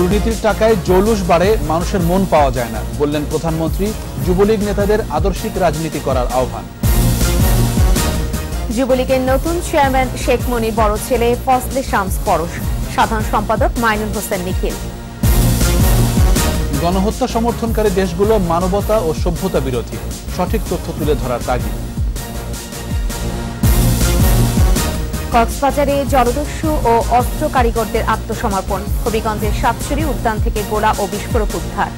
দুর্নীতির টাকায় জৌলুস বাড়ে মানুষের মন পাওয়া যায় না বললেন প্রধানমন্ত্রী যুবলীগ নেতাদের আদর্শিক রাজনীতি করার আহ্বান যুবলীগের নতুন চেয়ারম্যান শেখ মনির বড় ছেলে ফসলে শামস পরশ সাধারণ সম্পাদক মাইনুল হোসেন নিখিল গণহত্যা সমর্থনকারী দেশগুলো মানবতা ও সভ্যতা বিরোধী সঠিক তথ্য তুলে ধরার তাগিদ কক্সবাজারে জলদস্যু ও অস্ত্র কারিগরদের আত্মসমর্পণ হবিগঞ্জের সাতচুরি উদ্যান থেকে গোলা ও বিস্ফোরক উদ্ধার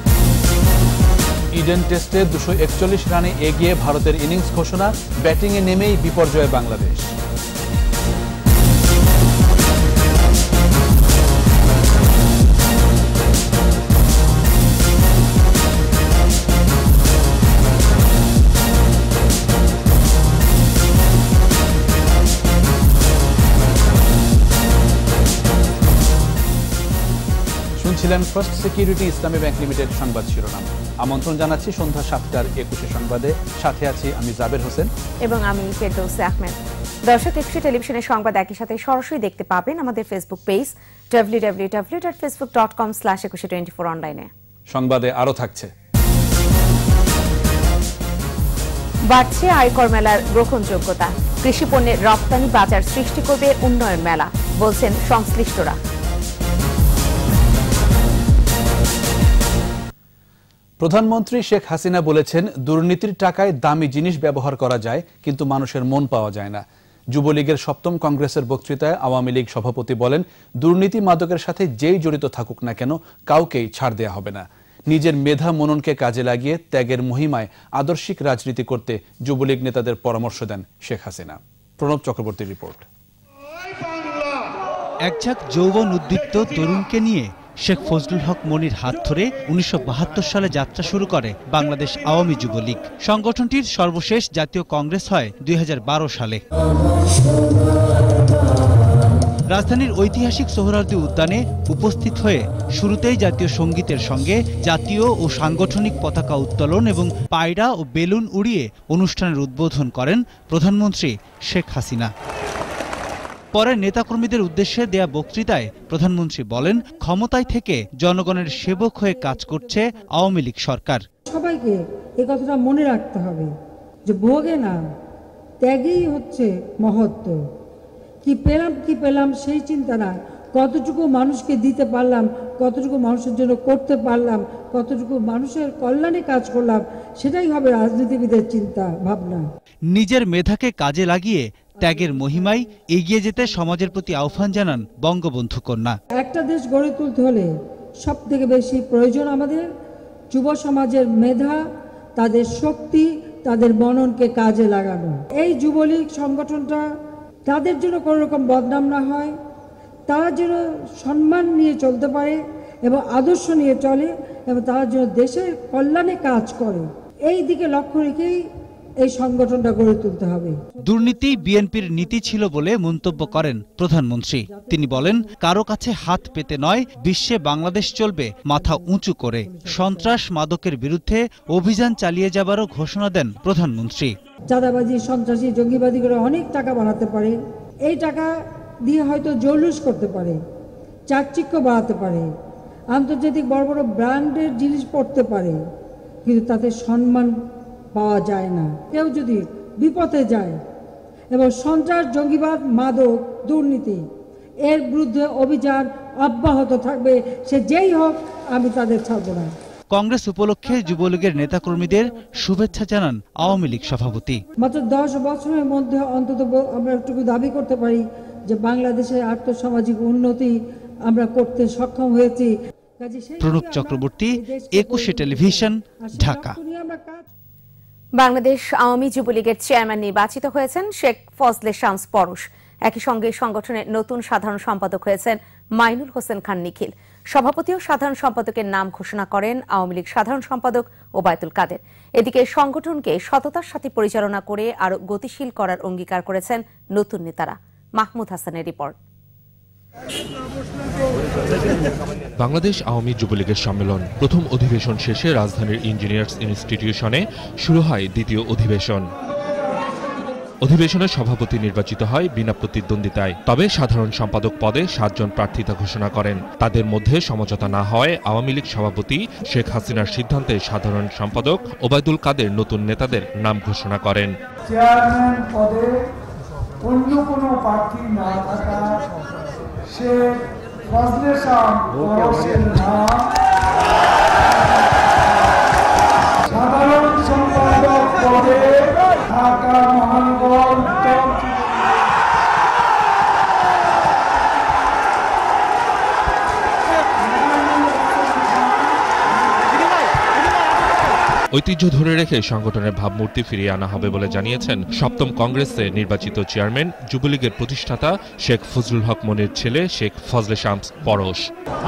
ইডেন টেস্টে দুশো রানে এগিয়ে ভারতের ইনিংস ঘোষণা ব্যাটিংয়ে নেমেই বিপর্যয় বাংলাদেশ শুনছিলেন First Security Islami bank Limited সংবাদ শিরোনাম আমন্ত্রণ জানাচ্ছি সন্ধ্যা সাতটার একুশে সংবাদে সাথে আছি আমি জাবের হোসেন এবং আমি ফেরদৌস আহমেদ দর্শক একুশে টেলিভিশনের সংবাদ একই সাথে সরাসরি দেখতে পাবেন আমাদের Facebook page W W W dot অনলাইনে সংবাদে আরও থাকছে বাড়ছে আয়কর মেলার গ্রহণযোগ্যতা কৃষি পণ্যের রপ্তানি বাজার সৃষ্টি করবে উন্নয়ন মেলা বলছেন সংশ্লিষ্টরা প্রধানমন্ত্রী শেখ হাসিনা বলেছেন দুর্নীতির টাকায় দামি জিনিস ব্যবহার করা যায় কিন্তু মানুষের মন পাওয়া যায় না যুবলীগের সপ্তম কংগ্রেসের বক্তৃতায় আওয়ামী লীগ সভাপতি বলেন দুর্নীতি মাদকের সাথে যেই জড়িত থাকুক না কেন কাউকেই ছাড় দেয়া হবে না নিজের মেধা মননকে কাজে লাগিয়ে ত্যাগের মহিমায় আদর্শিক রাজনীতি করতে যুবলীগ নেতাদের পরামর্শ দেন শেখ হাসিনা প্রণব চক্রবর্তীর রিপোর্ট একঝাক যৌবন উদ্দীপ্ত তরুণকে নিয়ে শেখ ফজলুল হক মনির হাত ধরে উনিশশো সালে যাত্রা শুরু করে বাংলাদেশ আওয়ামী যুবলীগ সংগঠনটির সর্বশেষ জাতীয় কংগ্রেস হয় দুই সালে রাজধানীর ঐতিহাসিক সোহরার্দি উদ্যানে উপস্থিত হয়ে শুরুতেই জাতীয় সঙ্গীতের সঙ্গে জাতীয় ও সাংগঠনিক পতাকা উত্তোলন এবং পায়রা ও বেলুন উড়িয়ে অনুষ্ঠানের উদ্বোধন করেন প্রধানমন্ত্রী শেখ হাসিনা পরে নেতাকর্মীদের উদ্দেশ্যে দেয়া বক্তৃতায় প্রধানমন্ত্রী বলেন ক্ষমতায় থেকে জনগণের সেবক হয়ে কাজ করছে আওয়ামী লীগ সরকার সবাইকে এ কথাটা মনে রাখতে হবে যে ভোগে না ত্যাগেই হচ্ছে মহত্ব কি পেলাম কি পেলাম সেই চিন্তা না কতটুকু মানুষকে দিতে পারলাম কতটুকু মানুষের জন্য করতে পারলাম কতটুকু মানুষের কল্যাণে কাজ করলাম সেটাই হবে রাজনীতিবিদের চিন্তা ভাবনা নিজের মেধাকে কাজে লাগিয়ে ত্যাগের মহিমায় এগিয়ে যেতে সমাজের প্রতি আহ্বান জানান বঙ্গবন্ধু কন্যা একটা দেশ গড়ে তুলতে হলে সব থেকে বেশি প্রয়োজন আমাদের যুব সমাজের মেধা তাদের শক্তি তাদের মননকে কাজে লাগানো এই যুবলীগ সংগঠনটা তাদের জন্য কোনো রকম বদনাম না হয় তারা যেন সম্মান নিয়ে চলতে পারে এবং আদর্শ নিয়ে চলে এবং তারা যেন দেশের কল্যাণে কাজ করে এই দিকে লক্ষ্য রেখেই এই সংগঠনটা গড়ে তুলতে হবে দুর্নীতি বিএনপির নীতি ছিল বলে মন্তব্য করেন প্রধানমন্ত্রী তিনি বলেন কারো কাছে হাত পেতে নয় বিশ্বে বাংলাদেশ চলবে মাথা উঁচু করে সন্ত্রাস মাদকের বিরুদ্ধে অভিযান চালিয়ে যাবারও ঘোষণা দেন প্রধানমন্ত্রী চাঁদাবাজি সন্ত্রাসী জঙ্গিবাদী করে অনেক টাকা বাড়াতে পারে এই টাকা দিয়ে হয়তো জলুস করতে পারে চাকচিক্য বাড়াতে পারে আন্তর্জাতিক বড় বড় ব্র্যান্ডের জিনিস পড়তে পারে কিন্তু তাতে সম্মান পাওয়া যায় না কেউ যদি বিপথে যায় এবং সন্ত্রাস জঙ্গিবাদ মাদক দুর্নীতি এর বিরুদ্ধে অভিযান অব্যাহত থাকবে সে যেই হোক আমি তাদের ছাড়ব না কংগ্রেস উপলক্ষে যুবলীগের নেতাকর্মীদের শুভেচ্ছা জানান আওয়ামী লীগ সভাপতি মাত্র দশ বছরের মধ্যে অন্তত আমরা একটুকু দাবি করতে পারি যে বাংলাদেশের আর্থসামাজিক উন্নতি আমরা করতে সক্ষম হয়েছি প্রণব চক্রবর্তী একুশে টেলিভিশন ঢাকা বাংলাদেশ আওয়ামী যুবলীগের চেয়ারম্যান নির্বাচিত হয়েছেন শেখ ফজলে শামস পরশ একই সঙ্গে সংগঠনের নতুন সাধারণ সম্পাদক হয়েছেন মাইনুল হোসেন খান নিখিল সভাপতি ও সাধারণ সম্পাদকের নাম ঘোষণা করেন আওয়ামী লীগ সাধারণ সম্পাদক ওবায়দুল কাদের এদিকে সংগঠনকে সততার সাথে পরিচালনা করে আরও গতিশীল করার অঙ্গীকার করেছেন নতুন নেতারা মাহমুদ হাসানের রিপোর্ট বাংলাদেশ আওয়ামী যুবলীগের সম্মেলন প্রথম অধিবেশন শেষে রাজধানীর ইঞ্জিনিয়ার্স ইনস্টিটিউশনে শুরু হয় দ্বিতীয় অধিবেশন অধিবেশনে সভাপতি নির্বাচিত হয় বিনা প্রতিদ্বন্দ্বিতায় তবে সাধারণ সম্পাদক পদে সাতজন প্রার্থিতা ঘোষণা করেন তাদের মধ্যে সমঝোতা না হয় আওয়ামী লীগ সভাপতি শেখ হাসিনার সিদ্ধান্তে সাধারণ সম্পাদক ওবায়দুল কাদের নতুন নেতাদের নাম ঘোষণা করেন চেয়ারম্যান পদে অন্য কোনো প্রার্থী না বজ্রেশাম পরশের নাম সাধারণ সম্পাদক পদে ঢাকা মহানগর উত্তর ঐতিহ্য ধরে রেখে সংগঠনের ভাবমূর্তি ফিরিয়ে আনা হবে বলে জানিয়েছেন সপ্তম কংগ্রেসে নির্বাচিত চেয়ারম্যান যুবলীগের প্রতিষ্ঠাতা শেখ ফজলুল হক মনির ছেলে শেখ ফজলে শামস পরশ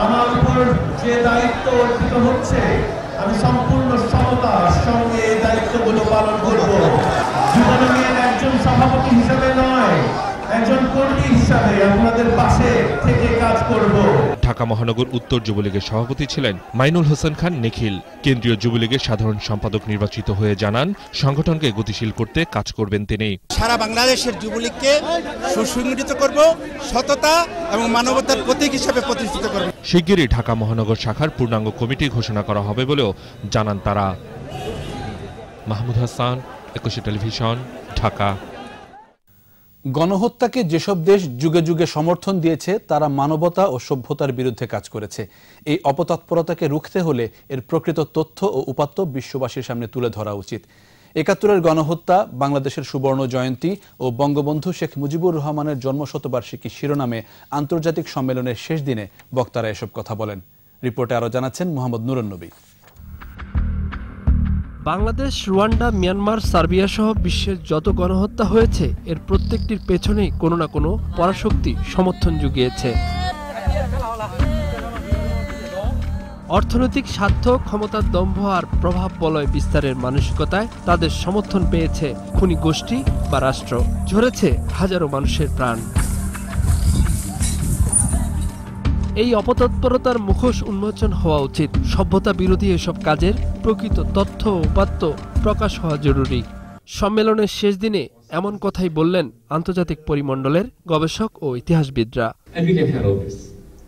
আমার উপর যে দায়িত্ব অর্পিত হচ্ছে আমি সম্পূর্ণ সমতার সঙ্গে দায়িত্বগুলো পালন করব যুবলীগের একজন সভাপতি হিসেবে ঢাকা মহানগর উত্তর যুবলীগের সভাপতি ছিলেন মাইনুল হোসেন খান নিখিল কেন্দ্রীয় যুবলীগের সাধারণ সম্পাদক নির্বাচিত হয়ে জানান সংগঠনকে গতিশীল করতে কাজ করবেন তিনি সারা বাংলাদেশের যুবলীগকে সুসংগঠিত করব সততা এবং মানবতার প্রতীক হিসেবে প্রতিষ্ঠিত করব শিগগিরই ঢাকা মহানগর শাখার পূর্ণাঙ্গ কমিটি ঘোষণা করা হবে বলেও জানান তারা মাহমুদ হাসান একুশে টেলিভিশন ঢাকা গণহত্যাকে যেসব দেশ যুগে যুগে সমর্থন দিয়েছে তারা মানবতা ও সভ্যতার বিরুদ্ধে কাজ করেছে এই অপতৎপরতাকে রুখতে হলে এর প্রকৃত তথ্য ও উপাত্ত বিশ্ববাসীর সামনে তুলে ধরা উচিত একাত্তরের গণহত্যা বাংলাদেশের সুবর্ণ জয়ন্তী ও বঙ্গবন্ধু শেখ মুজিবুর রহমানের জন্মশতবার্ষিকী শিরোনামে আন্তর্জাতিক সম্মেলনের শেষ দিনে বক্তারা এসব কথা বলেন রিপোর্টে আরও জানাচ্ছেন Mohammad Nurunnabi Bangladesh Rwanda Myanmar Serbia সহ বিশ্বের যত গণহত্যা হয়েছে এর প্রত্যেকটির পেছনেই কোনো না কোনো পরাশক্তি সমর্থন জুগিয়েছে অর্থনৈতিক স্বার্থ ক্ষমতার দম্ভ আর প্রভাব বলয় বিস্তারের মানসিকতায় তাদের সমর্থন পেয়েছে খুনি গোষ্ঠী বা রাষ্ট্র ঝরেছে হাজারো মানুষের প্রাণ এই অপতৎপরতার মুখোশ উন্মোচন হওয়া উচিত সভ্যতা বিরোধী এসব কাজের প্রকৃত তথ্য উপাত্ত প্রকাশ হওয়া জরুরি সম্মেলনের শেষ দিনে এমন কথাই বললেন আন্তর্জাতিক পরিমণ্ডলের গবেষক ও ইতিহাসবিদরা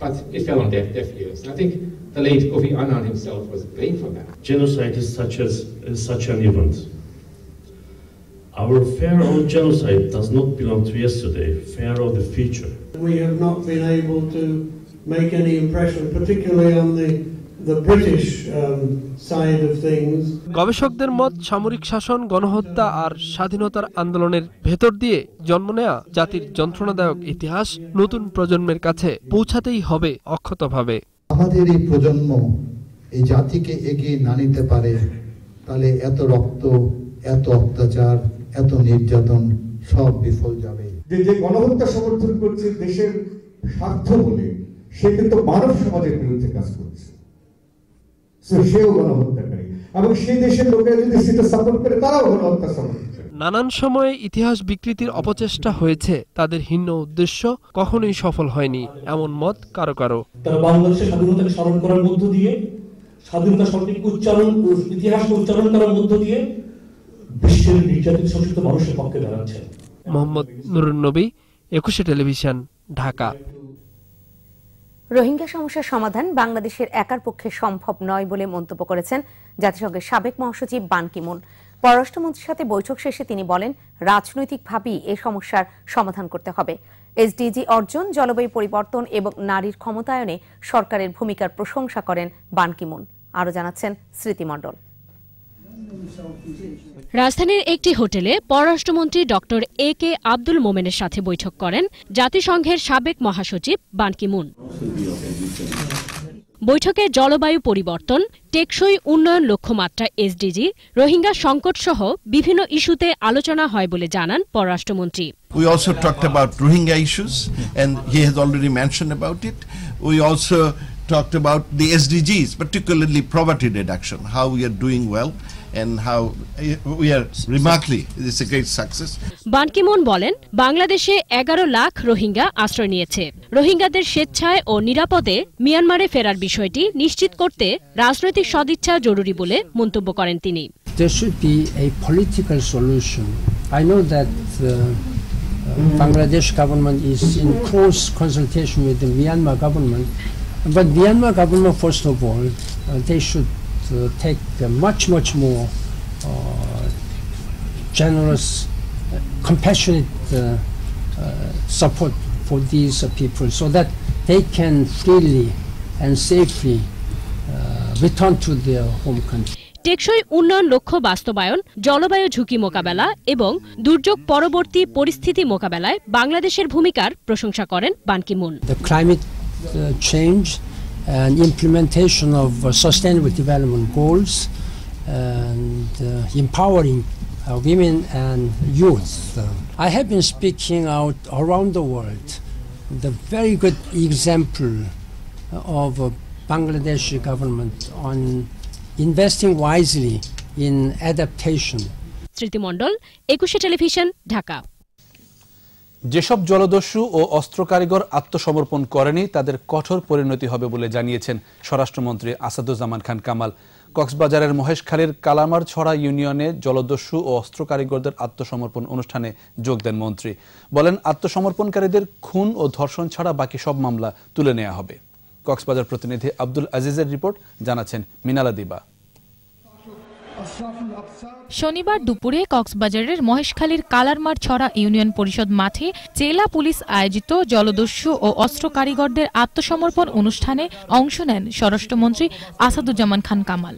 But it fell on deaf, deaf ears. And I think the late Kofi Annan himself was blamed for that. Genocide is such, as, is such an event. Our fear of genocide does not belong to yesterday, fear of the future. We have not been able to make any impression, particularly on the um, গবেষকদের মত সামরিক শাসন গণহত্যা আর স্বাধীনতার আন্দোলনের ভেতর দিয়ে জন্ম নেয়া জাতির যন্ত্রণাদায়ক ইতিহাস নতুন প্রজন্মের কাছে পৌঁছাতেই হবে অক্ষতভাবে আমাদের এই প্রজন্ম এই জাতিকে এগিয়ে না নিতে পারে তাহলে এত রক্ত এত অত্যাচার এত নির্যাতন সব বিফল যাবে যে গণহত্যা সমর্থন করছে দেশের স্বার্থ বলে সে কিন্তু মানব সমাজের বিরুদ্ধে কাজ করছে সেও গণহত্যাকারী এবং সেই দেশের লোকেরা যদি সেটা সাপোর্ট করে তারাও গণহত্যা সাপোর্ট নানান সময়ে ইতিহাস বিকৃতির অপচেষ্টা হয়েছে তাদের হীন উদ্দেশ্য কখনোই সফল হয়নি এমন মত কারো কারো তারা বাংলাদেশের স্বাধীনতাকে স্মরণ করার মধ্য দিয়ে স্বাধীনতা উচ্চারণ উচ্চারণ করার মধ্য দিয়ে বিশ্বের নির্যাতিত শোষিত মানুষের পক্ষে দাঁড়াচ্ছে মোহাম্মদ নুরুন নবী একুশে টেলিভিশন ঢাকা রোহিঙ্গা সমস্যার সমাধান বাংলাদেশের একার পক্ষে সম্ভব নয় বলে মন্তব্য করেছেন জাতিসংঘের সাবেক মহাসচিব বান কিমুন পররাষ্ট্রমন্ত্রীর সাথে বৈঠক শেষে তিনি বলেন রাজনৈতিকভাবেই এ সমস্যার সমাধান করতে হবে এসডিজি অর্জন জলবায়ু পরিবর্তন এবং নারীর ক্ষমতায়নে সরকারের ভূমিকার প্রশংসা করেন বান কিমুন আরও জানাচ্ছেন স্মৃতিমণ্ডল রাজধানীর একটি হোটেলে পররাষ্ট্রমন্ত্রী ডক্টর এ কে আব্দুল মোমেনের সাথে বৈঠক করেন জাতিসংঘের সাবেক মহাসচিব বানকিমুন বৈঠকে জলবায়ু পরিবর্তন টেকসই উন্নয়ন লক্ষ্যমাত্রা এসডিজি রোহিঙ্গা সংকট সহ বিভিন্ন ইস্যুতে আলোচনা হয় বলে জানান পররাষ্ট্রমন্ত্রী We also talked about Rohingya issues and he has already mentioned about it. We also talked about the SDGs, particularly poverty reduction, how we are doing well. and how we are remarkably it's a great success bun কিমুন bolen bangladeshe 11 lakh lakh Rohingya আশ্রয় নিয়েছে রোহিঙ্গাদের স্বেচ্ছায় ও নিরাপদে মিয়ানমারে ফেরার বিষয়টি nishchit korte rajnoitik sadichcha joruri bole montobbo koren tini there should be a political solution i know that uh, Bangladesh government is in close consultation with the Myanmar government but Myanmar government first of all uh, they should to take the much, much more uh, generous, uh, compassionate uh, uh, support for these uh, people so that they can freely and safely uh, return to their home country. টেকসই উন্নয়ন লক্ষ্য বাস্তবায়ন জলবায়ু ঝুঁকি মোকাবেলা এবং দুর্যোগ পরবর্তী পরিস্থিতি মোকাবেলায় বাংলাদেশের ভূমিকার প্রশংসা করেন Ban Ki moon the climate change and implementation of uh, sustainable development goals and uh, empowering uh, women and youth. I have been speaking out around the world. The very good example of uh, Bangladeshi government on investing wisely in adaptation. স্মৃতি Mondol, একুশে Television, Dhaka. যেসব জলদস্যু ও অস্ত্র কারিগর আত্মসমর্পণ করেনি তাদের কঠোর পরিণতি হবে বলে জানিয়েছেন স্বরাষ্ট্রমন্ত্রী আসাদুজ্জামান খান কামাল কক্সবাজারের মহেশখালীর কালামার ছড়া ইউনিয়নে জলদস্যু ও অস্ত্র কারিগরদের আত্মসমর্পণ অনুষ্ঠানে যোগ দেন মন্ত্রী বলেন আত্মসমর্পণকারীদের খুন ও ধর্ষণ ছাড়া বাকি সব মামলা তুলে নেওয়া হবে কক্সবাজার প্রতিনিধি আব্দুল আজিজের রিপোর্ট জানাচ্ছেন মিনালা দিবা শনিবার দুপুরে কক্সবাজারের মহেশখালীর কালারমার ছড়া ইউনিয়ন পরিষদ মাঠে জেলা পুলিশ আয়োজিত জলদস্যু ও অস্ত্র কারিগরদের আত্মসমর্পণ অনুষ্ঠানে অংশ নেন স্বরাষ্ট্রমন্ত্রী আসাদুজ্জামান খান কামাল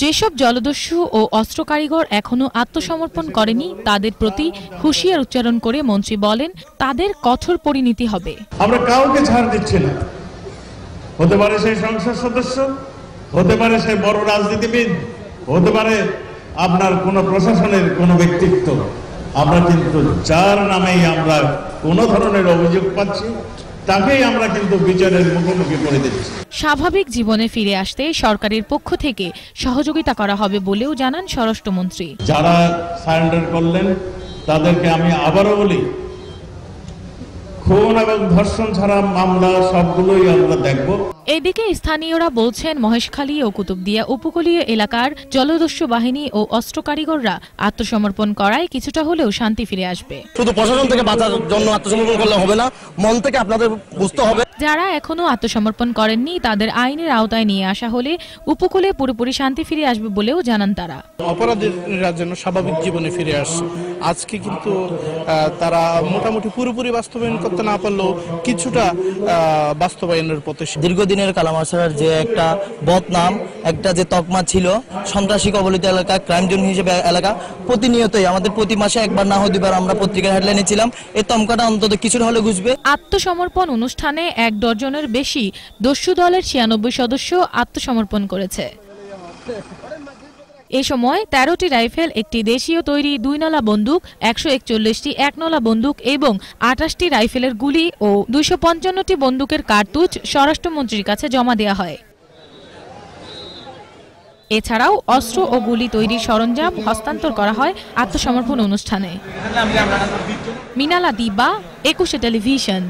যেসব জলদস্যু ও অস্ত্র কারিগর এখনও আত্মসমর্পণ করেনি তাদের প্রতি হুঁশিয়ার উচ্চারণ করে মন্ত্রী বলেন তাদের কঠোর পরিণতি হবে আমরা কাউকে ছাড় দিচ্ছি না হতে পারে সেই সংসদ সদস্য হতে পারে সেই বড় রাজনীতিবিদ হতে পারে আপনার কোনো প্রশাসনের কোনো ব্যক্তিত্ব আমরা কিন্তু যার নামেই আমরা কোনো ধরনের অভিযোগ পাচ্ছি তাকেই আমরা কিন্তু বিচারের মুখোমুখি করে দিচ্ছি স্বাভাবিক জীবনে ফিরে আসতে সরকারের পক্ষ থেকে সহযোগিতা করা হবে বলেও জানান স্বরাষ্ট্রমন্ত্রী যারা সারেন্ডার করলেন তাদেরকে আমি আবারও বলি খুন এবং ধর্ষণ ছাড়া মামলা সবগুলোই আমরা দেখব এদিকে স্থানীয়রা বলছেন মহেশখালী ও কুতুবদিয়া উপকূলীয় এলাকার জলদস্যু বাহিনী ও অস্ত্র কারিগররা আত্মসমর্পণ করায় কিছুটা হলেও শান্তি ফিরে আসবে শুধু প্রশাসন থেকে বাঁচার জন্য আত্মসমর্পণ করলে হবে না মন থেকে আপনাদের বুঝতে হবে যারা এখনো আত্মসমর্পণ করেননি তাদের আইনের আওতায় নিয়ে আসা হলে উপকূলে পুরোপুরি শান্তি ফিরে আসবে বলেও জানান তারা অপরাধীরা যেন স্বাভাবিক জীবনে ফিরে আসে আজকে কিন্তু তারা মোটামুটি পুরোপুরি বাস্তবায়ন করতে করতে না পারলেও কিছুটা বাস্তবায়নের পথে দীর্ঘদিনের কালামাশার যে একটা বদনাম একটা যে তকমা ছিল সন্ত্রাসী কবলিত এলাকা ক্রাইম জোন হিসেবে এলাকা প্রতিনিয়তই আমাদের প্রতি মাসে একবার না হয় দুবার আমরা পত্রিকার হেডলাইনে ছিলাম এই তমকাটা অন্তত কিছুটা হলে ঘুষবে আত্মসমর্পণ অনুষ্ঠানে এক ডজনের বেশি দস্যু দলের ছিয়ানব্বই সদস্য আত্মসমর্পণ করেছে এ সময় তেরোটি রাইফেল একটি দেশীয় তৈরি দুই নলা বন্দুক একশো একচল্লিশটি একনলা বন্দুক এবং আঠাশটি রাইফেলের গুলি ও দুইশো পঞ্চান্নটি বন্দুকের কার্তুজ স্বরাষ্ট্রমন্ত্রীর কাছে জমা দেওয়া হয় এছাড়াও অস্ত্র ও গুলি তৈরির সরঞ্জাম হস্তান্তর করা হয় আত্মসমর্পণ অনুষ্ঠানে মিনালা দিবা একুশে টেলিভিশন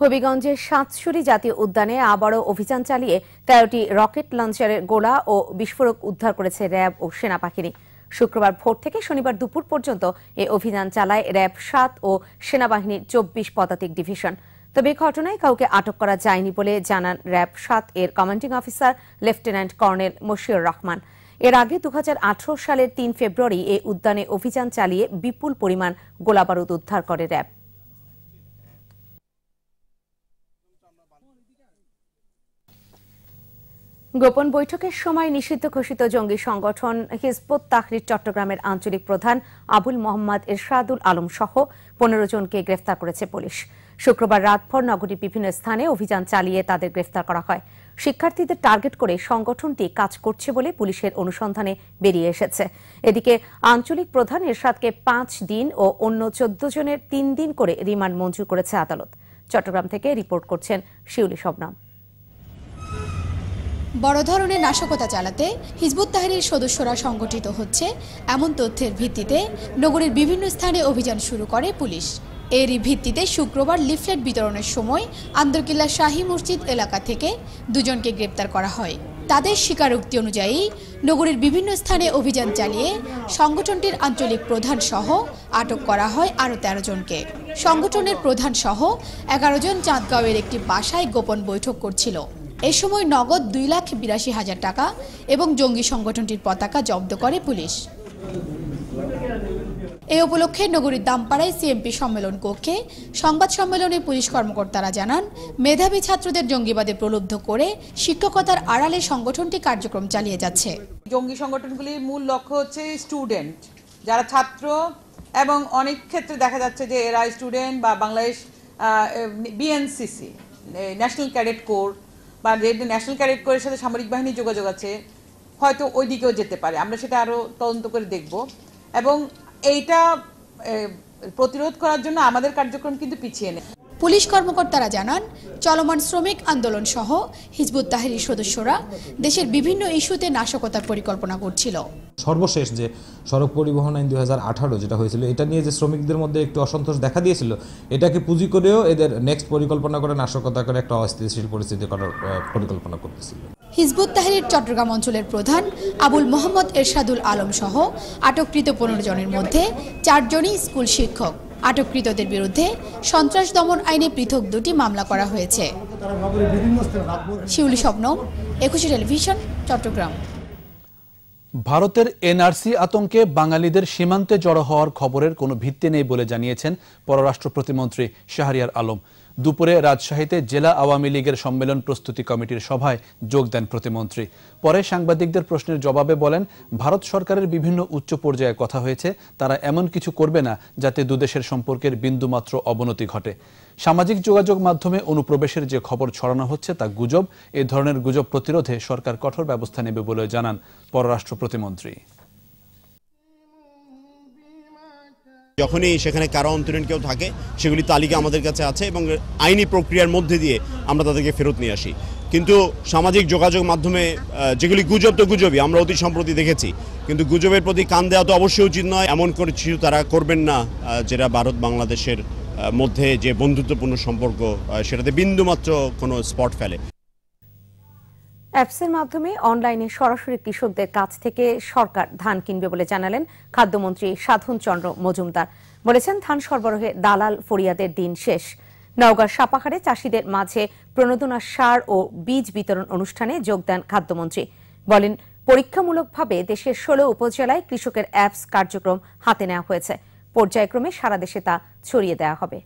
হবিগঞ্জের সাতসুরি জাতীয় উদ্যানে আবারও অভিযান চালিয়ে তেরোটি রকেট লঞ্চারের গোলা ও বিস্ফোরক উদ্ধার করেছে র্যাব ও সেনাবাহিনী শুক্রবার ভোর থেকে শনিবার দুপুর পর্যন্ত এ অভিযান চালায় র্যাব সাত ও সেনাবাহিনীর চব্বিশ পদাতিক ডিভিশন তবে ঘটনায় কাউকে আটক করা যায়নি বলে জানান র্যাব সাত এর commanding officer lieutenant colonel Moshiur Rahman এর আগে দু সালের তিন ফেব্রুয়ারি এ উদ্যানে অভিযান চালিয়ে বিপুল পরিমাণ গোলাবারুদ উদ্ধার করে র্যাব গোপন বৈঠকের সময় নিষিদ্ধ ঘোষিত জঙ্গি সংগঠন হিজবুত তাহরির চট্টগ্রামের আঞ্চলিক প্রধান আবুল মোহাম্মদ এরশাদুল আলম সহ পনেরো জনকে গ্রেফতার করেছে পুলিশ শুক্রবার রাতভর নগরীর বিভিন্ন স্থানে অভিযান চালিয়ে তাদের গ্রেফতার করা হয় শিক্ষার্থীদের টার্গেট করে সংগঠনটি কাজ করছে বলে পুলিশের অনুসন্ধানে বেরিয়ে এসেছে এদিকে আঞ্চলিক প্রধান এরশাদকে পাঁচ দিন ও অন্য চোদ্দ জনের তিন দিন করে রিমান্ড মঞ্জুর করেছে আদালত চট্টগ্রাম থেকে রিপোর্ট করছেন শিউলি শবনাম বড় ধরনের নাশকতা চালাতে হিজবুত তাহরির সদস্যরা সংগঠিত হচ্ছে এমন তথ্যের ভিত্তিতে নগরের বিভিন্ন স্থানে অভিযান শুরু করে পুলিশ এরই ভিত্তিতে শুক্রবার লিফলেট বিতরণের সময় আন্দরকিল্লা শাহী মসজিদ এলাকা থেকে দুজনকে গ্রেপ্তার করা হয় তাদের স্বীকারোক্তি অনুযায়ী নগরের বিভিন্ন স্থানে অভিযান চালিয়ে সংগঠনটির আঞ্চলিক প্রধান সহ আটক করা হয় আরও তেরো জনকে সংগঠনের প্রধান সহ এগারো জন চাঁদগাঁওয়ের একটি বাসায় গোপন বৈঠক করছিল এ সময় নগদ দুই লাখ বিরাশি হাজার টাকা এবং জঙ্গি সংগঠনটির পতাকা জব্দ করে পুলিশ এ উপলক্ষে নগরীর দামপাড়ায় সিএমপি সম্মেলন কক্ষে সংবাদ সম্মেলনে পুলিশ কর্মকর্তারা জানান মেধাবী ছাত্রদের জঙ্গিবাদে প্রলুব্ধ করে শিক্ষকতার আড়ালে সংগঠনটি কার্যক্রম চালিয়ে যাচ্ছে জঙ্গি সংগঠনগুলির মূল লক্ষ্য হচ্ছে স্টুডেন্ট যারা ছাত্র এবং অনেক ক্ষেত্রে দেখা যাচ্ছে যে এরা স্টুডেন্ট বা Bangladesh BNCC national cadet corps বা রেড ন্যাশনাল ক্যাডেট কোরের সাথে সামরিক বাহিনীর যোগাযোগ আছে হয়তো ওই দিকেও যেতে পারে আমরা সেটা আরও তদন্ত করে দেখব এবং এইটা প্রতিরোধ করার জন্য আমাদের কার্যক্রম কিন্তু পিছিয়ে নেই পুলিশ কর্মকর্তারা জানান চলমান শ্রমিক আন্দোলন সহ হিজবুত তাহিরির সদস্যরা দেশের বিভিন্ন ইস্যুতে নাশকতার পরিকল্পনা করছিল সর্বশেষ যে সড়ক পরিবহন আইন দু যেটা হয়েছিল এটা নিয়ে যে শ্রমিকদের মধ্যে একটু অসন্তোষ দেখা দিয়েছিল এটাকে পুঁজি করেও এদের নেক্সট পরিকল্পনা করে নাশকতা করে একটা অস্থিতিশীল পরিস্থিতি করার পরিকল্পনা করতেছিল হিজবুত তাহিরের চট্টগ্রাম অঞ্চলের প্রধান আবুল মোহাম্মদ এরশাদুল আলম সহ আটককৃত পনেরো জনের মধ্যে চারজনই স্কুল শিক্ষক আটককৃতদের বিরুদ্ধে সন্ত্রাস দমন আইনে পৃথক দুটি মামলা করা হয়েছে শিউলি স্বপ্নম একুশে টেলিভিশন চট্টগ্রাম ভারতের এনআরসি আতঙ্কে বাঙালিদের সীমান্তে জড়ো হওয়ার খবরের কোনো ভিত্তি নেই বলে জানিয়েছেন পররাষ্ট্র প্রতিমন্ত্রী শাহরিয়ার আলম দুপুরে রাজশাহীতে জেলা আওয়ামী লীগের সম্মেলন প্রস্তুতি কমিটির সভায় যোগ দেন প্রতিমন্ত্রী পরে সাংবাদিকদের প্রশ্নের জবাবে বলেন ভারত সরকারের বিভিন্ন উচ্চ পর্যায়ে কথা হয়েছে তারা এমন কিছু করবে না যাতে দুদেশের সম্পর্কের বিন্দুমাত্র অবনতি ঘটে সামাজিক যোগাযোগ মাধ্যমে অনুপ্রবেশের যে খবর ছড়ানো হচ্ছে তা গুজব এ ধরনের গুজব প্রতিরোধে সরকার কঠোর ব্যবস্থা নেবে বলে জানান পররাষ্ট্র প্রতিমন্ত্রী যখনই সেখানে কারো অন্তরীণ কেউ থাকে সেগুলি তালিকা আমাদের কাছে আছে এবং আইনি প্রক্রিয়ার মধ্যে দিয়ে আমরা তাদেরকে ফেরত নিয়ে আসি কিন্তু সামাজিক যোগাযোগ মাধ্যমে যেগুলি গুজব তো গুজবই আমরা অতি সম্প্রতি দেখেছি কিন্তু গুজবের প্রতি কান দেওয়া তো অবশ্যই উচিত নয় এমন করে কিছু তারা করবেন না যেটা ভারত বাংলাদেশের মধ্যে যে বন্ধুত্বপূর্ণ সম্পর্ক সেটাতে বিন্দুমাত্র কোনো স্পট ফেলে অ্যাপসের মাধ্যমে অনলাইনে সরাসরি কৃষকদের কাছ থেকে সরকার ধান কিনবে বলে জানালেন খাদ্যমন্ত্রী সাধন চন্দ্র মজুমদার বলেছেন ধান সরবরাহে দালাল ফরিয়াদের দিন শেষ নওগাঁর সাপাহারে চাষিদের মাঝে প্রণোদনা সার ও বীজ বিতরণ অনুষ্ঠানে যোগ দেন খাদ্যমন্ত্রী বলেন পরীক্ষামূলকভাবে দেশের ষোলো উপজেলায় কৃষকের অ্যাপস কার্যক্রম হাতে নেওয়া হয়েছে পর্যায়ক্রমে সারা দেশে তা ছড়িয়ে দেওয়া হবে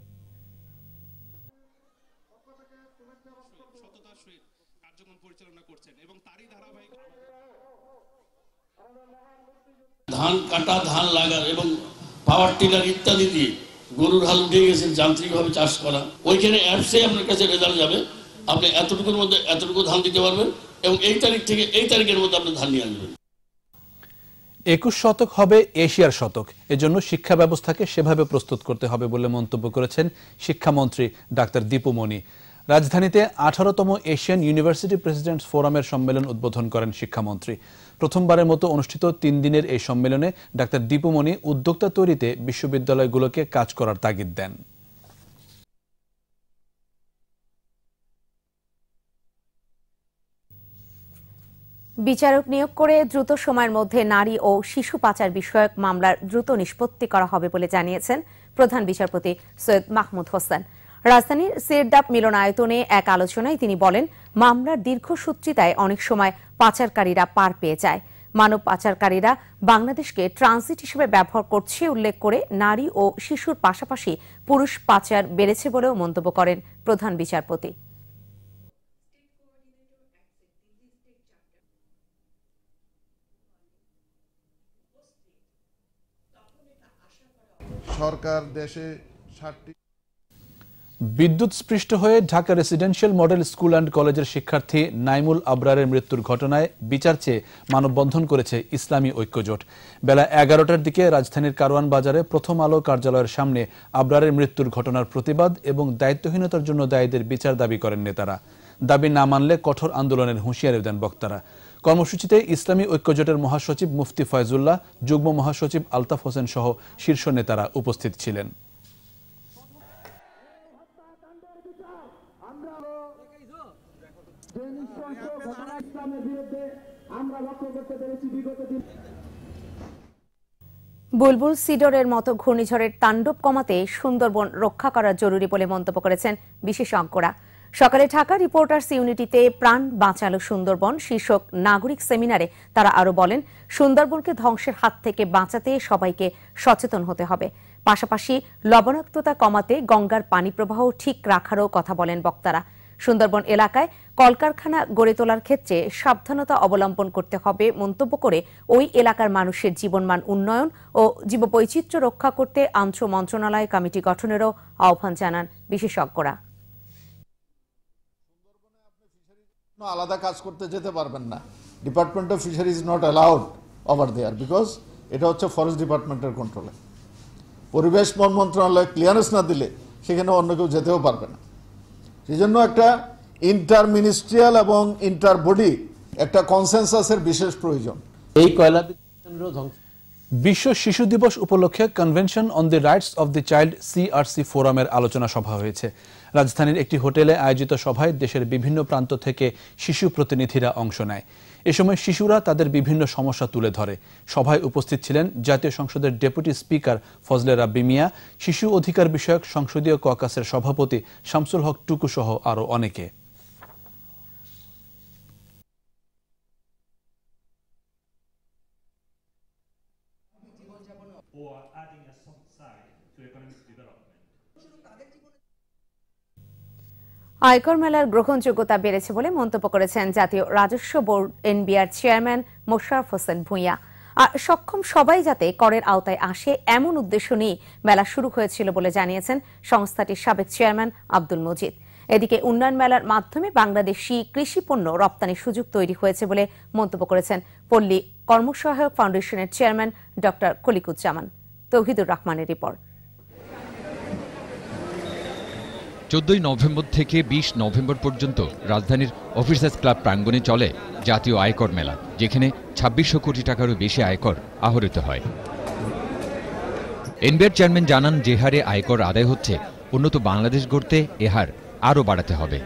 করছেন এবং তারই ধারাবাহিক ধান কাটা ধান লাগার এবং পাওয়ার টিলার ইত্যাদি দিয়ে গরুর হাল উঠে গেছে যান্ত্রিকভাবে চাষ করা ওইখানে অ্যাপসে আপনার কাছে রেজাল্ট যাবে আপনি এতটুকুর মধ্যে এতটুকু ধান দিতে পারবেন এবং এই তারিখ থেকে এই তারিখের মধ্যে আপনি ধান নিয়ে আসবেন একুশ শতক হবে এশিয়ার শতক এজন্য শিক্ষা ব্যবস্থাকে সেভাবে প্রস্তুত করতে হবে বলে মন্তব্য করেছেন শিক্ষামন্ত্রী ডাক্তার দীপুমণি রাজধানীতে আঠারোতম এশিয়ান ইউনিভার্সিটি প্রেসিডেন্টস ফোরামের সম্মেলন উদ্বোধন করেন শিক্ষামন্ত্রী প্রথমবারের মতো অনুষ্ঠিত তিন দিনের এই সম্মেলনে ডাক্তার দীপুমণি উদ্যোক্তা তৈরিতে বিশ্ববিদ্যালয়গুলোকে কাজ করার তাগিদ দেন বিচারক নিয়োগ করে দ্রুত সময়ের মধ্যে নারী ও শিশু পাচার বিষয়ক মামলার দ্রুত নিষ্পত্তি করা হবে বলে জানিয়েছেন প্রধান বিচারপতি সৈয়দ মাহমুদ হোসেন রাজধানীর সেরদাপ মিলনায়তনে এক আলোচনায় তিনি বলেন মামলার দীর্ঘসূত্রিতায় অনেক সময় পাচারকারীরা পার পেয়ে যায় মানব পাচারকারীরা বাংলাদেশকে ট্রানজিট হিসেবে ব্যবহার করছে উল্লেখ করে নারী ও শিশুর পাশাপাশি পুরুষ পাচার বেড়েছে বলেও মন্তব্য করেন প্রধান বিচারপতি সরকার দেশে ষাটটি বিদ্যুৎ স্পৃষ্ট হয়ে Dhaka residential model school and কলেজের শিক্ষার্থী নাইমুল আবরারের মৃত্যুর ঘটনায় বিচার চেয়ে মানববন্ধন করেছে ইসলামী ঐক্যজোট বেলা এগারোটার দিকে রাজধানীর কারওয়ান বাজারে প্রথম আলো কার্যালয়ের সামনে আবরারের মৃত্যুর ঘটনার প্রতিবাদ এবং দায়িত্বহীনতার জন্য দায়ীদের বিচার দাবি করেন নেতারা দাবি না মানলে কঠোর আন্দোলনের হুঁশিয়ারি দেন বক্তারা কর্মসূচিতে ইসলামী ঐক্যজোটের মহাসচিব মুফতি ফয়জুল্লাহ যুগ্ম মহাসচিব আলতাফ হোসেন সহ শীর্ষ নেতারা উপস্থিত ছিলেন আমরা লক্ষ্য করতে পেরেছি বিগত দিন বুলবুল সিডরের মতো ঘূর্ণিঝড়ের তাণ্ডব কমাতে সুন্দরবন রক্ষা করা জরুরি বলে মন্তব্য করেছেন বিশেষজ্ঞরা সকালে ঢাকা রিপোর্টার্স ইউনিটিতে প্রাণ বাঁচালো সুন্দরবন শীর্ষক নাগরিক সেমিনারে তারা আরও বলেন সুন্দরবনকে ধ্বংসের হাত থেকে বাঁচাতে সবাইকে সচেতন হতে হবে পাশাপাশি লবণাক্ততা কমাতে গঙ্গার পানি প্রবাহ ঠিক রাখারও কথা বলেন বক্তারা সুন্দরবন এলাকায় কলকারখানা গড়ে তোলার ক্ষেত্রে সাবধানতা অবলম্বন করতে হবে মন্তব্য করে ওই এলাকার মানুষের জীবনমান উন্নয়ন ও জীববৈচিত্র্য রক্ষা করতে আঞ্চ মন্ত্রণালয় কমিটি গঠনেরও আহ্বান জানান বিশেষজ্ঞরা আলাদা কাজ করতে যেতে পারবেন না department of fisheries not allowed over there because এটা হচ্ছে ফরেস্ট ডিপার্টমেন্টের কন্ট্রোলে পরিবেশ মন্ত্রণালয় ক্লিয়ারেন্স না দিলে সেখানে অন্য কেউ যেতেও পারবে না সেই জন্য একটা ইন্টার মিনিস্ট্রিয়াল এবং ইন্টার বডি একটা কনসেন্সাসের বিশেষ প্রয়োজন এই কয়লা কেন্দ্র ধ্বংস বিশ্ব শিশু দিবস উপলক্ষে convention on the rights of the child CRC ফোরামের আলোচনা সভা হয়েছে রাজধানীর একটি হোটেলে আয়োজিত সভায় দেশের বিভিন্ন প্রান্ত থেকে শিশু প্রতিনিধিরা অংশ নেয় এ সময় শিশুরা তাদের বিভিন্ন সমস্যা তুলে ধরে সভায় উপস্থিত ছিলেন জাতীয় সংসদের ডেপুটি স্পিকার ফজলে রাব্বি মিয়া শিশু অধিকার বিষয়ক সংসদীয় ককাসের সভাপতি শামসুল হক টুকু সহ আরও অনেকে আয়কর মেলার গ্রহণযোগ্যতা বেড়েছে বলে মন্তব্য করেছেন জাতীয় রাজস্ব board NBR chairman Mosharraf Hossain Bhuiyan আর সক্ষম সবাই যাতে করের আওতায় আসে এমন উদ্দেশ্য নিয়ে মেলা শুরু হয়েছিল বলে জানিয়েছেন সংস্থাটির সাবেক চেয়ারম্যান আব্দুল মজিদ এদিকে উন্নয়ন মেলার মাধ্যমে বাংলাদেশি কৃষি পণ্য রপ্তানির সুযোগ তৈরি হয়েছে বলে মন্তব্য করেছেন পল্লী কর্মসহায়ক ফাউন্ডেশনের চেয়ারম্যান ডক্টর কলিকুজ্জামান তৌহিদুর রহমানের রিপোর্ট চোদ্দই নভেম্বর থেকে ২০ নভেম্বর পর্যন্ত রাজধানীর অফিসার্স ক্লাব প্রাঙ্গণে চলে জাতীয় আয়কর মেলা যেখানে ছাব্বিশশো কোটি টাকারও বেশি আয়কর আহরিত হয় এনবিআর চেয়ারম্যান জানান যে হারে আয়কর আদায় হচ্ছে উন্নত বাংলাদেশ গড়তে এ হার আরও বাড়াতে হবে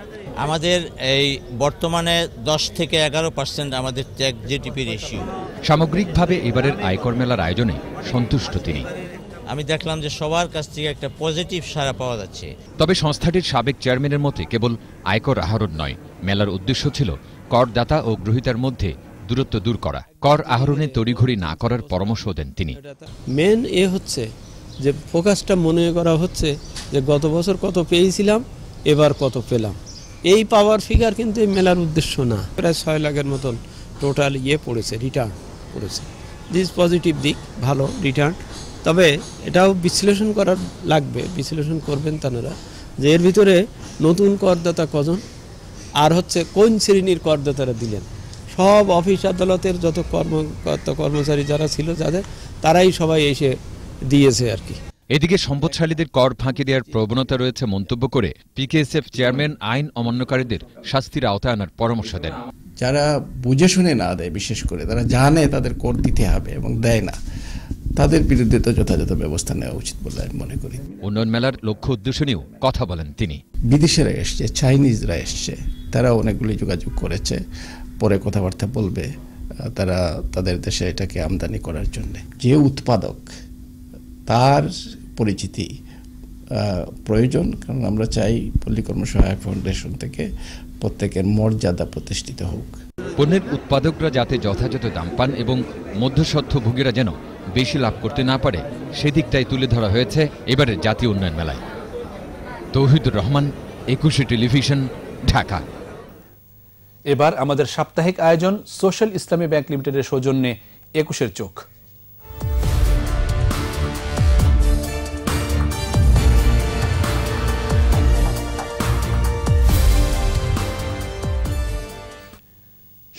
আমাদের এই বর্তমানে দশ থেকে এগারো পার্সেন্ট আমাদের ট্যাক্স জিডিপি রেশিও সামগ্রিকভাবে এবারের আয়কর মেলার আয়োজনে সন্তুষ্ট তিনি আমি দেখলাম যে সবার কাছ থেকে একটা পজিটিভ সাড়া পাওয়া যাচ্ছে তবে সংস্থাটির সাবেক চেয়ারম্যানের মতে কেবল আয়কর আহরণ নয় মেলার উদ্দেশ্য ছিল করদাতা ও গ্রহীতার মধ্যে দূরত্ব দূর করা কর আহরণে তড়িঘড়ি না করার পরামর্শ দেন তিনি মেন এ হচ্ছে যে ফোকাসটা মনে করা হচ্ছে যে গত বছর কত পেয়েছিলাম এবার কত পেলাম এই পাওয়ার ফিগার কিন্তু এই মেলার উদ্দেশ্য না প্রায় ছয় লাখের মতন টোটাল ইয়ে পড়েছে রিটার্ন পড়েছে দিস পজিটিভ দিক ভালো রিটার্ন তবে এটাও বিশ্লেষণ করার লাগবে বিশ্লেষণ করবেন তানারা যে এর ভিতরে নতুন করদাতা কজন আর হচ্ছে কোন শ্রেণীর করদাতারা দিলেন সব অফিস আদালতের যত কর্মকর্তা কর্মচারী যারা ছিল যাদের তারাই সবাই এসে দিয়েছে আর কি এদিকে সম্পদশালীদের কর ফাঁকি দেওয়ার প্রবণতা রয়েছে মন্তব্য করে পিকেএসএফ চেয়ারম্যান আইন অমান্যকারীদের শাস্তির আওতায় আনার পরামর্শ দেন যারা বুঝে শুনে না দেয় বিশেষ করে তারা জানে তাদের কর দিতে হবে এবং দেয় না তাদের বিরুদ্ধে তো যথাযথ ব্যবস্থা নেওয়া উচিত বলে আমি মনে করি উন্নয়ন মেলার লক্ষ্য উদ্দেশ্য নিয়েও কথা বলেন তিনি বিদেশেরা এসছে চাইনিজরা এসছে তারা অনেকগুলি যোগাযোগ করেছে পরে কথাবার্তা বলবে তারা তাদের দেশে এটাকে আমদানি করার জন্যে যে উৎপাদক তার পরিচিতি প্রয়োজন কারণ আমরা চাই পল্লী সহায়ক ফাউন্ডেশন থেকে প্রত্যেকের মর্যাদা প্রতিষ্ঠিত হোক পণ্যের উৎপাদকরা যাতে যথাযথ দাম পান এবং ভোগীরা যেন বেশি লাভ করতে না পারে সেদিকটাই তুলে ধরা হয়েছে এবারের জাতীয় উন্নয়ন মেলায় তৌহিদুর রহমান একুশে টেলিভিশন ঢাকা এবার আমাদের সাপ্তাহিক আয়োজন সোশ্যাল ইসলামী ব্যাংক লিমিটেডের সৌজন্যে একুশের চোখ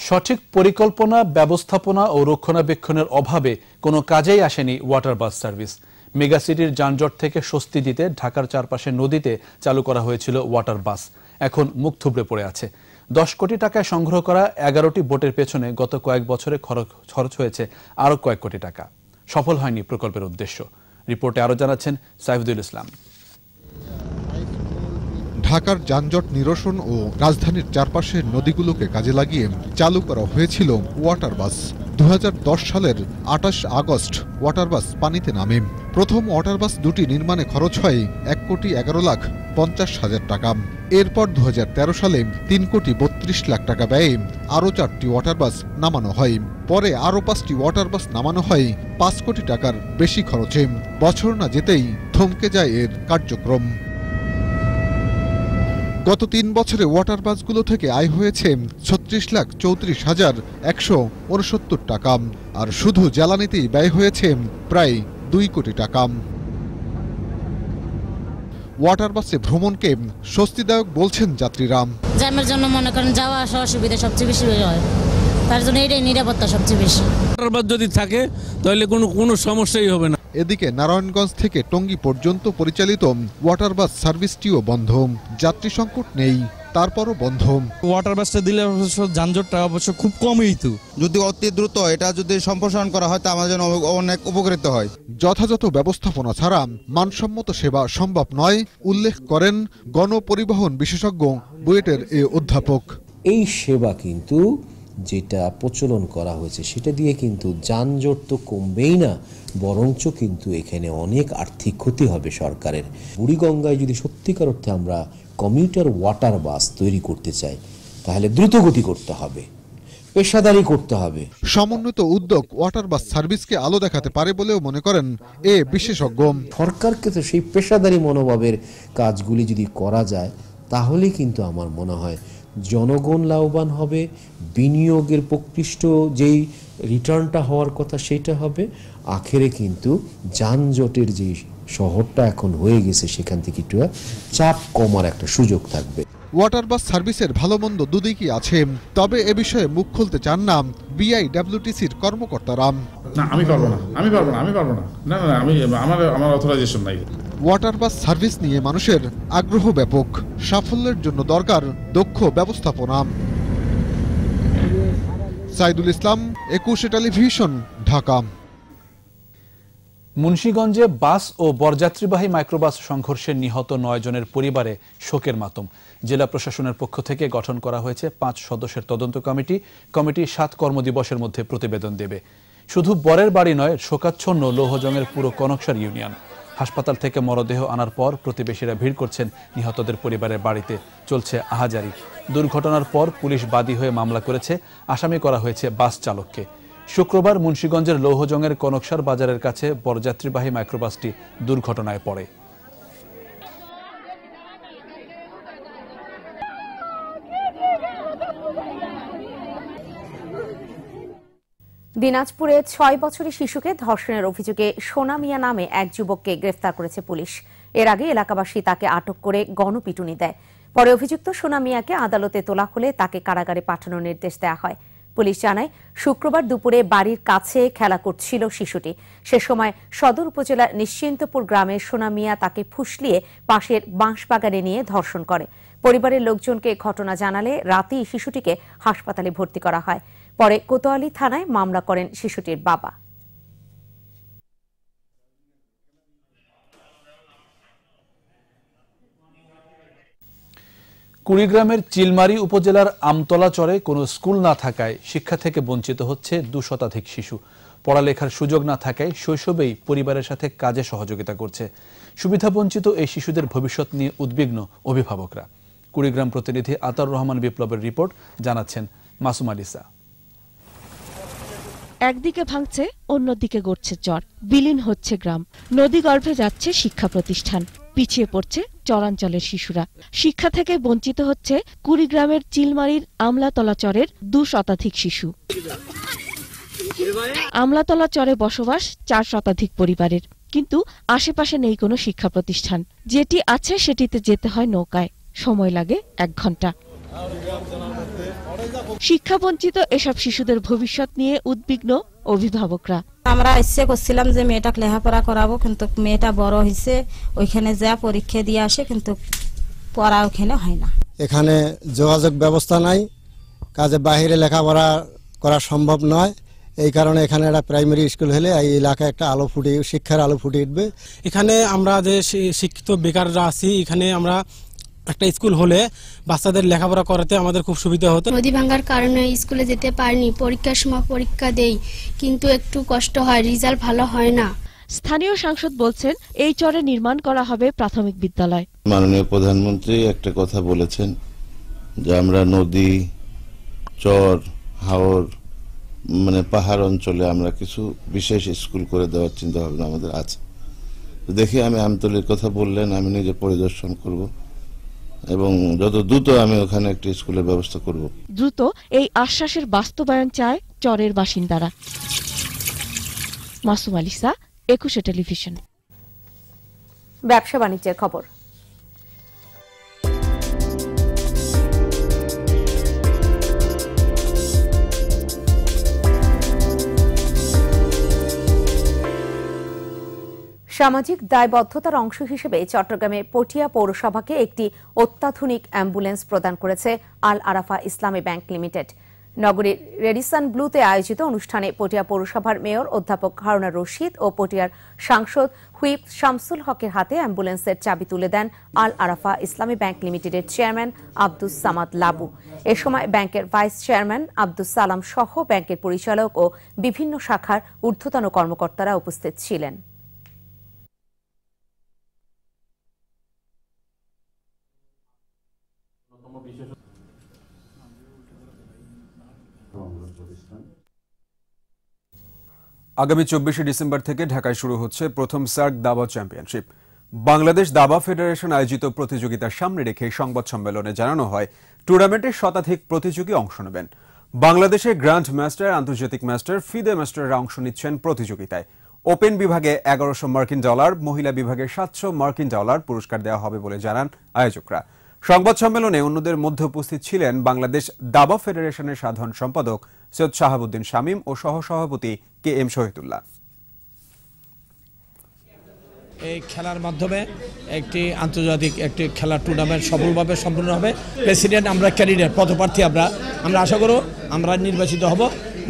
সঠিক পরিকল্পনা ব্যবস্থাপনা ও রক্ষণাবেক্ষণের অভাবে কোনো কাজেই আসেনি ওয়াটার বাস সার্ভিস মেগাসিটির যানজট থেকে স্বস্তি দিতে ঢাকার চারপাশে নদীতে চালু করা হয়েছিল ওয়াটার বাস এখন মুখ থুবড়ে পড়ে আছে দশ কোটি টাকায় সংগ্রহ করা এগারোটি বোটের পেছনে গত কয়েক বছরে খরচ হয়েছে আরও কয়েক কোটি টাকা সফল হয়নি প্রকল্পের উদ্দেশ্য রিপোর্টে আরও জানাচ্ছেন সাইফুদুল ইসলাম ঢাকার যানজট নিরসন ও রাজধানীর চারপাশের নদীগুলোকে কাজে লাগিয়ে চালু করা হয়েছিল ওয়াটার বাস দু সালের আটাশ আগস্ট ওয়াটার বাস পানিতে নামে প্রথম ওয়াটার বাস দুটি নির্মাণে খরচ হয় এক কোটি এগারো লাখ পঞ্চাশ হাজার টাকা এরপর দু সালে তিন কোটি বত্রিশ লাখ টাকা ব্যয়ে আরও চারটি ওয়াটার বাস নামানো হয় পরে আরও পাঁচটি ওয়াটার বাস নামানো হয় পাঁচ কোটি টাকার বেশি খরচে বছর না যেতেই থমকে যায় এর কার্যক্রম গত তিন বছরে ওয়াটার বাসগুলো থেকে আয় হয়েছে ছত্রিশ লাখ চৌত্রিশ হাজার একশো উনসত্তর টাকা আর শুধু জ্বালানিতেই ব্যয় হয়েছে প্রায় দুই কোটি টাকা ওয়াটার বাসে ভ্রমণকে স্বস্তিদায়ক বলছেন যাত্রীরা জ্যামের জন্য মনে করেন যাওয়া আসা অসুবিধা সবচেয়ে বেশি হয় তার জন্য এটাই নিরাপত্তা সবচেয়ে বেশি ওয়াটার বাস যদি থাকে তাহলে কোনো কোনো সমস্যাই হবে না এদিকে নারায়ণগঞ্জ থেকে টঙ্গী পর্যন্ত পরিচালিত ওয়াটার বাস সার্ভিসটিও বন্ধ যাত্রী সংকট নেই তারপরও বন্ধ ওয়াটার বাসটা দিলে অবশ্য যানজটটা অবশ্য খুব কমই তো যদি অতি দ্রুত এটা যদি সম্প্রসারণ করা হয় তা আমাদের জন্য অনেক উপকৃত হয় যথাযথ ব্যবস্থাপনা ছাড়া মানসম্মত সেবা সম্ভব নয় উল্লেখ করেন গণপরিবহন বিশেষজ্ঞ বুয়েটের এ অধ্যাপক এই সেবা কিন্তু যেটা প্রচলন করা হয়েছে সেটা দিয়ে কিন্তু যানজট তো কমবেই না বরঞ্চ কিন্তু এখানে অনেক আর্থিক ক্ষতি হবে সরকারের বুড়িগঙ্গায় যদি সত্যিকার অর্থে আমরা কমিউটার ওয়াটার বাস তৈরি করতে চাই তাহলে দ্রুত গতি করতে হবে পেশাদারি করতে হবে সমন্বিত উদ্যোগ ওয়াটার বাস সার্ভিসকে আলো দেখাতে পারে বলেও মনে করেন এ বিশেষজ্ঞ সরকারকে তো সেই পেশাদারি মনোভাবের কাজগুলি যদি করা যায় তাহলে কিন্তু আমার মনে হয় জনগণ লাভবান হবে বিনিয়োগের প্রকৃষ্ট যেই রিটার্নটা হওয়ার কথা সেটা হবে আখেরে কিন্তু যানজটের যে শহরটা এখন হয়ে গেছে সেখান থেকে একটু চাপ কমার একটা সুযোগ থাকবে ওয়াটার বাস সার্ভিসের ভালো মন্দ দুদিকই আছে তবে এ বিষয়ে মুখ খুলতে চান না বিআইডব্লিউটিসির কর্মকর্তারা আমি পারবো না আমি পারবো না আমি পারবো না না না আমি আমার আমার অথরাইজেশন নাই ওয়াটার বাস সার্ভিস নিয়ে মানুষের আগ্রহ ব্যাপক সাফল্যের জন্য দরকার দক্ষ ব্যবস্থাপনা সাইদুল ইসলাম একুশে টেলিভিশন ঢাকা মুন্সীগঞ্জে বাস ও বরযাত্রীবাহী মাইক্রোবাস সংঘর্ষে নিহত নয় জনের পরিবারে শোকের মাতম জেলা প্রশাসনের পক্ষ থেকে গঠন করা হয়েছে পাঁচ সদস্যের তদন্ত কমিটি কমিটি সাত কর্মদিবসের মধ্যে প্রতিবেদন দেবে শুধু বরের বাড়ি নয় শোকাচ্ছন্ন লৌহজংয়ের পুরো কনকসার ইউনিয়ন হাসপাতাল থেকে মরদেহ আনার পর প্রতিবেশীরা ভিড় করছেন নিহতদের পরিবারের বাড়িতে চলছে আহাজারি দুর্ঘটনার পর পুলিশ বাদী হয়ে মামলা করেছে আসামি করা হয়েছে বাস চালককে শুক্রবার মুন্সীগঞ্জের লৌহজঙ্গের কনকসার বাজারের কাছে বরযাত্রীবাহী মাইক্রোবাসটি দুর্ঘটনায় পড়ে দিনাজপুরে ছয় বছরের শিশুকে ধর্ষণের অভিযোগে সোনা মিয়া নামে এক যুবককে গ্রেফতার করেছে পুলিশ এর আগে এলাকাবাসী তাকে আটক করে গণপিটুনি দেয় পরে অভিযুক্ত সোনা মিয়াকে আদালতে তোলা হলে তাকে কারাগারে পাঠানোর নির্দেশ দেওয়া হয় পুলিশ জানায় শুক্রবার দুপুরে বাড়ির কাছে খেলা করছিল শিশুটি সে সময় সদর উপজেলার নিশ্চিন্তপুর গ্রামের সোনা মিয়া তাকে ফুসলিয়ে পাশের বাঁশবাগানে নিয়ে ধর্ষণ করে পরিবারের লোকজনকে ঘটনা জানালে রাতেই শিশুটিকে হাসপাতালে ভর্তি করা হয় পরে কোতোয়ালি থানায় মামলা করেন শিশুটির বাবা কুড়িগ্রামের চিলমারি উপজেলার আমতলা চরে কোনো স্কুল না থাকায় শিক্ষা থেকে বঞ্চিত হচ্ছে দু শতাধিক শিশু পড়ালেখার সুযোগ না থাকায় শৈশবেই পরিবারের সাথে কাজে সহযোগিতা করছে বঞ্চিত এই শিশুদের ভবিষ্যৎ নিয়ে উদ্বিগ্ন অভিভাবকরা কুড়িগ্রাম প্রতিনিধি আতার রহমান বিপ্লবের রিপোর্ট জানাচ্ছেন মাসুম আলিসা একদিকে ভাঙছে অন্যদিকে গড়ছে চর বিলীন হচ্ছে গ্রাম নদী গর্ভে যাচ্ছে শিক্ষা প্রতিষ্ঠান পিছিয়ে পড়ছে চরাঞ্চলের শিশুরা শিক্ষা থেকে বঞ্চিত হচ্ছে কুড়িগ্রামের চিলমারির আমলাতলা চরের দু শতাধিক শিশু আমলাতলা চরে বসবাস চার শতাধিক পরিবারের কিন্তু আশেপাশে নেই কোনো শিক্ষা প্রতিষ্ঠান যেটি আছে সেটিতে যেতে হয় নৌকায় সময় লাগে এক ঘন্টা শিক্ষা বঞ্চিত এসব শিশুদের ভবিষ্যৎ নিয়ে উদ্বিগ্ন অভিভাবকরা আমরা ইচ্ছে করছিলাম যে মেয়েটাকে লেখাপড়া করাবো কিন্তু মেয়েটা বড় হয়েছে ওইখানে যা পরীক্ষা দিয়ে আসে কিন্তু পড়া ওখানে হয় না এখানে যোগাযোগ ব্যবস্থা নাই কাজে বাহিরে লেখাপড়া করা সম্ভব নয় এই কারণে এখানে একটা প্রাইমারি স্কুল হলে এই এলাকায় একটা আলো ফুটে শিক্ষার আলো ফুটে উঠবে এখানে আমরা যে শিক্ষিত বেকাররা আছি এখানে আমরা একটা স্কুল হলে বাচ্চাদের লেখাপড়া করাতে আমাদের খুব সুবিধা হতো নদী ভাঙ্গার কারণে স্কুলে যেতে পারিনি পরীক্ষার সময় পরীক্ষা দেই কিন্তু একটু কষ্ট হয় রেজাল্ট ভালো হয় না স্থানীয় সাংসদ বলছেন এই চরে নির্মাণ করা হবে প্রাথমিক বিদ্যালয় মাননীয় প্রধানমন্ত্রী একটা কথা বলেছেন যে আমরা নদী চর হাওর মানে পাহাড় অঞ্চলে আমরা কিছু বিশেষ স্কুল করে দেওয়ার চিন্তা ভাবনা আমাদের আছে দেখি আমি আমতলির কথা বললেন আমি নিজে পরিদর্শন করব এবং যত দ্রুত আমি ওখানে একটি স্কুলের ব্যবস্থা করব দ্রুত এই আশ্বাসের বাস্তবায়ন চায় চরের বাসিন্দারা মাসুম আলিসা একুশে টেলিভিশন ব্যবসা বাণিজ্যের খবর সামাজিক দায়বদ্ধতার অংশ হিসেবে চট্টগ্রামের পটিয়া পৌরসভাকে একটি অত্যাধুনিক অ্যাম্বুলেন্স প্রদান করেছে আল আরাফা ইসলামী ব্যাংক লিমিটেড নগরীর রেডিসন ব্লুতে আয়োজিত অনুষ্ঠানে পটিয়া পৌরসভার মেয়র অধ্যাপক হারুনা রশিদ ও পটিয়ার সাংসদ হুইপ শামসুল হকের হাতে অ্যাম্বুলেন্সের চাবি তুলে দেন আল আরাফা ইসলামী ব্যাংক লিমিটেডের চেয়ারম্যান আব্দুস সামাদ লাবু এ সময় ব্যাংকের ভাইস চেয়ারম্যান আব্দুস সালাম সহ ব্যাংকের পরিচালক ও বিভিন্ন শাখার ঊর্ধ্বতন কর্মকর্তারা উপস্থিত ছিলেন আগামী চব্বিশে ডিসেম্বর থেকে ঢাকায় শুরু হচ্ছে প্রথম সার্ক দাবা চ্যাম্পিয়নশিপ বাংলাদেশ দাবা ফেডারেশন আয়োজিত প্রতিযোগিতা সামনে রেখে সংবাদ সম্মেলনে জানানো হয় টুর্নামেন্টে শতাধিক প্রতিযোগী অংশ নেবেন বাংলাদেশের গ্র্যান্ড মাস্টার আন্তর্জাতিক মাস্টার ফিদে মাস্টাররা অংশ নিচ্ছেন প্রতিযোগিতায় ওপেন বিভাগে এগারোশো মার্কিন ডলার মহিলা বিভাগে সাতশো মার্কিন ডলার পুরস্কার দেওয়া হবে বলে জানান আয়োজকরা সংবাদ সম্মেলনে অন্যদের মধ্যে উপস্থিত ছিলেন বাংলাদেশ দাবা ফেডারেশনের সাধারণ সম্পাদক সৈয়দ শাহাবুদ্দিন শামীম ও সহসভাপতি কে এম শহীদুল্লাহ এই খেলার মাধ্যমে একটি আন্তর্জাতিক একটি খেলার টুর্নামেন্ট সফলভাবে সম্পূর্ণ হবে প্রেসিডেন্ট আমরা ক্যান্ডিডেট পদপ্রার্থী আমরা আমরা আশা করব আমরা নির্বাচিত হব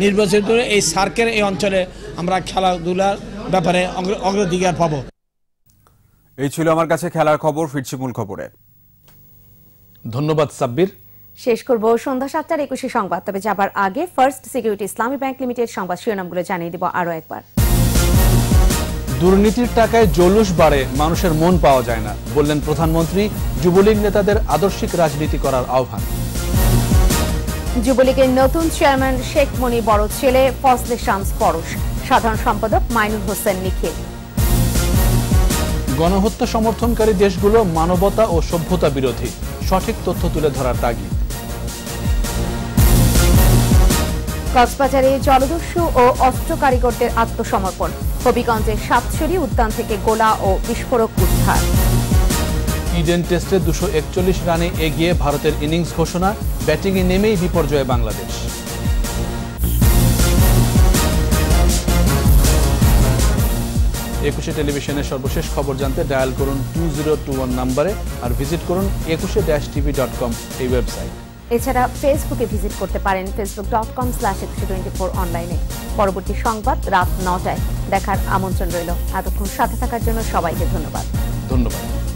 নির্বাচিত এই সার্কের এই অঞ্চলে আমরা খেলাধুলার ব্যাপারে অগ্রাধিকার পাব এই ছিল আমার কাছে খেলার খবর ফিরছি মূল খবরে ধন্যবাদ সাব্বির শেষ করব সন্ধ্যা সাতটার একুশে সংবাদ তবে যাবার আগে First Security Islami bank Limited সংবাদ শিরোনামগুলো জানিয়ে দেব আরও একবার দুর্নীতির টাকায় জলুস বাড়ে মানুষের মন পাওয়া যায় না বললেন প্রধানমন্ত্রী যুবলীগ নেতাদের আদর্শিক রাজনীতি করার আহ্বান যুবলীগের নতুন চেয়ারম্যান শেখ মনি বড় ছেলে ফসলে শামস পরশ সাধারণ সম্পাদক মাইনুল হোসেন নিখিল গণহত্যা সমর্থনকারী দেশগুলো মানবতা ও সভ্যতা বিরোধী সঠিক তথ্য তুলে ধরার তাগিদ কক্সবাজারে জলদস্যু ও অস্ত্র কারিগরদের আত্মসমর্পণ হবিগঞ্জে সাতছড়ি উদ্যান থেকে গোলা ও বিস্ফোরক উদ্ধার ইডেন টেস্টে দুশো একচল্লিশ রানে এগিয়ে ভারতের ইনিংস ঘোষণা ব্যাটিংয়ে নেমেই বিপর্যয়ে বাংলাদেশ একুশে টেলিভিশনের সর্বশেষ খবর জানতে ডায়াল করুন টু জিরো টু ওয়ান নাম্বারে আর ভিজিট করুন একুশে ড্যাশ টিভি ডট কম এই ওয়েবসাইট এছাড়া ফেসবুকে ভিজিট করতে পারেন ফেসবুক ডট কম স্ল্যাশ একশো টোয়েন্টি ফোর অনলাইনে পরবর্তী সংবাদ রাত নটায় দেখার আমন্ত্রণ রইল এতক্ষণ সাথে থাকার জন্য সবাইকে ধন্যবাদ ধন্যবাদ